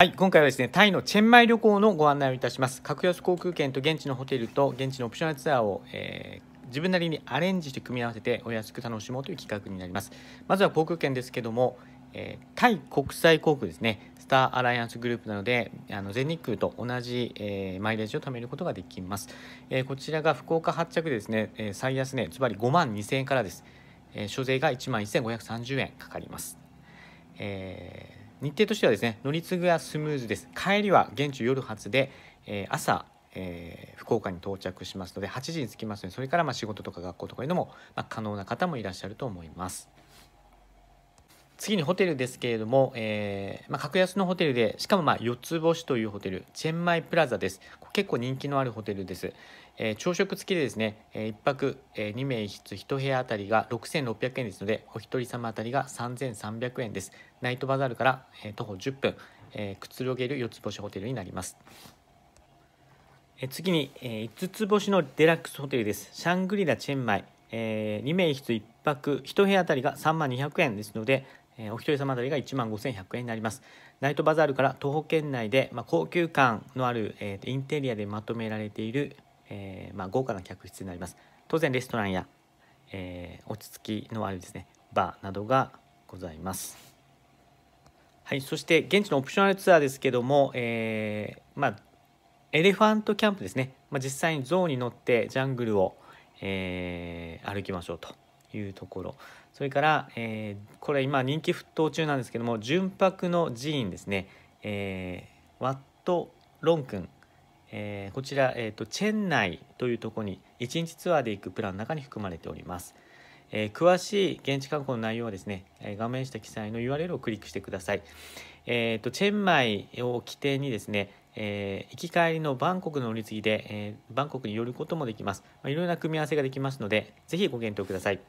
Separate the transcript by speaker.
Speaker 1: はい、今回はですね、タイのチェンマイ旅行のご案内をいたします。格安航空券と現地のホテルと現地のオプショナルツアーを、えー、自分なりにアレンジして組み合わせてお安く楽しもうという企画になります。まずは航空券ですけども、えー、タイ国際航空ですね、スターアライアンスグループなので、あの全日空と同じ、えー、マイレージを貯めることができます。えこちらが福岡発着ですね、え最安値、つまり5万2千円からです。え所税が1万1530円かかります。えー日程としてはですね乗り継ぎはスムーズです帰りは現地夜発で、えー、朝、えー、福岡に到着しますので8時に着きますのでそれからま仕事とか学校とかいうのも、ま可能な方もいらっしゃると思います。次にホテルですけれども、えー、まあ、格安のホテルで、しかもま4つ星というホテル、チェンマイプラザです。結構人気のあるホテルです。えー、朝食付きでですね、えー、1泊、え2名室1部屋あたりが6600円ですので、お一人様あたりが3300円です。ナイトバザールから、え徒歩10分、えくつろげる4つ星ホテルになります。え次に、え5つ星のデラックスホテルです。シャングリラチェンマイ、え2名室1泊1部屋あたりが3万200円ですので、えお一人様当たりが1万5100円になりますナイトバザールから徒歩圏内で、まあ、高級感のある、えー、インテリアでまとめられている、えー、まあ、豪華な客室になります当然レストランや、えー、落ち着きのあるですねバーなどがございますはいそして現地のオプショナルツアーですけども、えまあ、エレファントキャンプですね、まあ、実際にゾ象に乗ってジャングルを、え歩きましょうというところそれから、えー、これ今人気沸騰中なんですけども純白の寺院ですね、えー、ワット・ロン君、えー、こちら、えーと、チェンナイというとこに1日ツアーで行くプランの中に含まれております、えー、詳しい現地観光の内容はですね、え画面下記載の URL をクリックしてください、えーと、とチェンマイを起点にですねえー、行き帰りのバンコクの乗り継ぎで、えー、バンコクに寄ることもできます。まあ、いろいろな組み合わせができますので、ぜひご検討ください。